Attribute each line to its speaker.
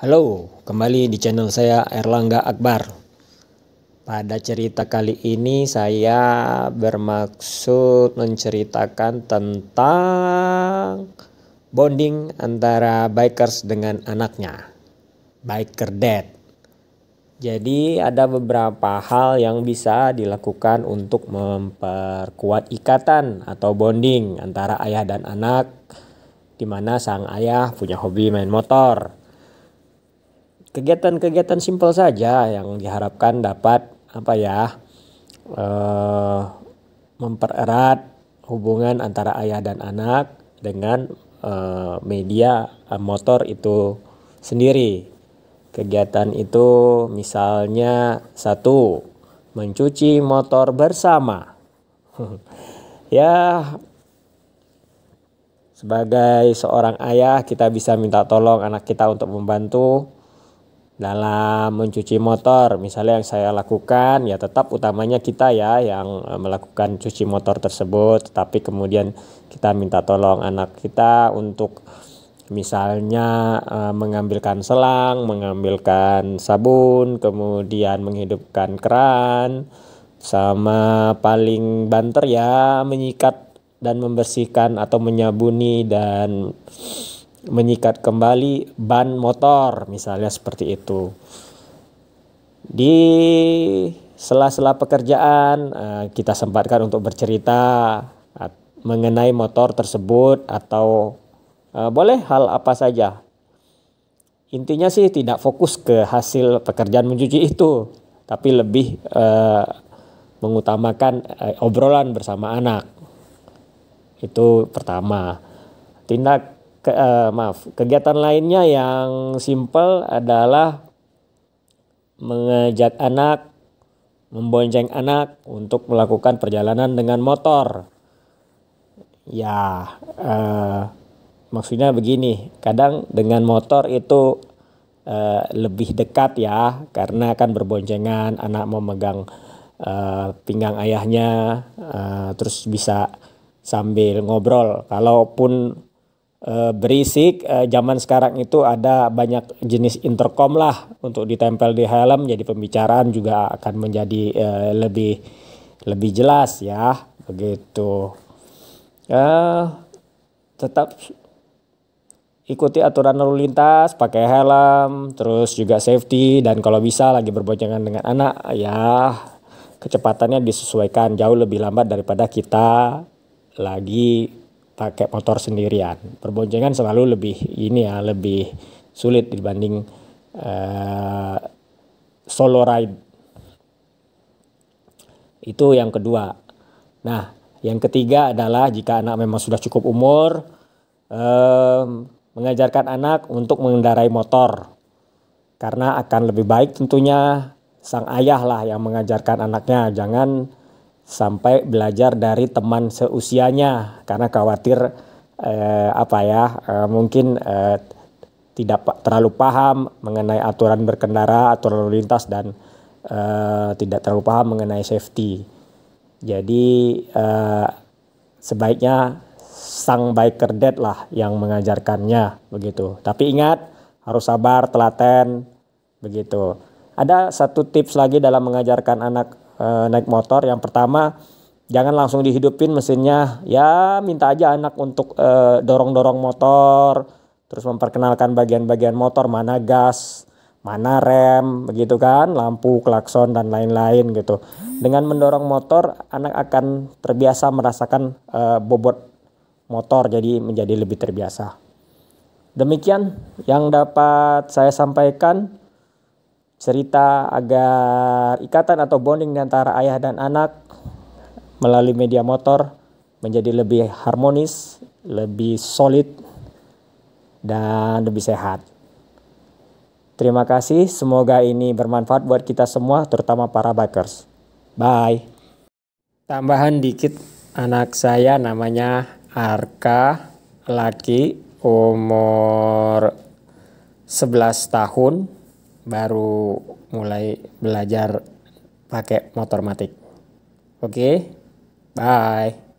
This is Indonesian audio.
Speaker 1: Halo, kembali di channel saya Erlangga Akbar. Pada cerita kali ini saya bermaksud menceritakan tentang bonding antara bikers dengan anaknya. Biker dad. Jadi ada beberapa hal yang bisa dilakukan untuk memperkuat ikatan atau bonding antara ayah dan anak di mana sang ayah punya hobi main motor kegiatan-kegiatan simpel saja yang diharapkan dapat apa ya uh, mempererat hubungan antara ayah dan anak dengan uh, media uh, motor itu sendiri. Kegiatan itu misalnya satu mencuci motor bersama. ya sebagai seorang ayah kita bisa minta tolong anak kita untuk membantu dalam mencuci motor misalnya yang saya lakukan ya tetap utamanya kita ya yang eh, melakukan cuci motor tersebut tapi kemudian kita minta tolong anak kita untuk misalnya eh, mengambilkan selang, mengambilkan sabun, kemudian menghidupkan keran sama paling banter ya menyikat dan membersihkan atau menyabuni dan menyikat kembali ban motor misalnya seperti itu di sela-sela pekerjaan eh, kita sempatkan untuk bercerita mengenai motor tersebut atau eh, boleh hal apa saja intinya sih tidak fokus ke hasil pekerjaan mencuci itu tapi lebih eh, mengutamakan obrolan bersama anak itu pertama tindak ke, uh, maaf kegiatan lainnya yang simple adalah mengajak anak membonceng anak untuk melakukan perjalanan dengan motor ya uh, maksudnya begini kadang dengan motor itu uh, lebih dekat ya karena akan berboncengan anak memegang uh, pinggang ayahnya uh, terus bisa sambil ngobrol kalaupun Eh, berisik eh, zaman sekarang itu ada banyak jenis intercom lah untuk ditempel di helm jadi pembicaraan juga akan menjadi eh, lebih lebih jelas ya begitu tetap ikuti aturan lalu lintas pakai helm terus juga safety dan kalau bisa lagi berboncengan dengan anak ya kecepatannya disesuaikan jauh lebih lambat daripada kita lagi pakai motor sendirian. Perboncengan selalu lebih ini ya, lebih sulit dibanding uh, solo ride. Itu yang kedua. Nah, yang ketiga adalah jika anak memang sudah cukup umur, uh, mengajarkan anak untuk mengendarai motor. Karena akan lebih baik tentunya sang ayah lah yang mengajarkan anaknya. Jangan sampai belajar dari teman seusianya karena khawatir eh, apa ya eh, mungkin eh, tidak terlalu paham mengenai aturan berkendara, aturan lalu lintas dan eh, tidak terlalu paham mengenai safety. Jadi eh, sebaiknya sang biker dad lah yang mengajarkannya begitu. Tapi ingat harus sabar, telaten begitu. Ada satu tips lagi dalam mengajarkan anak Eh, naik motor yang pertama jangan langsung dihidupin mesinnya ya minta aja anak untuk eh, dorong-dorong motor terus memperkenalkan bagian-bagian motor mana gas mana rem begitu kan lampu klakson dan lain-lain gitu dengan mendorong motor anak akan terbiasa merasakan uh, bobot motor jadi menjadi lebih terbiasa demikian yang dapat saya sampaikan cerita agar ikatan atau bonding antara ayah dan anak melalui media motor menjadi lebih harmonis, lebih solid, dan lebih sehat. Terima kasih, semoga ini bermanfaat buat kita semua, terutama para bikers. Bye. Tambahan dikit, anak saya namanya Arka, laki, umur 11 tahun, baru mulai belajar pakai motor matik. Oke, okay? bye.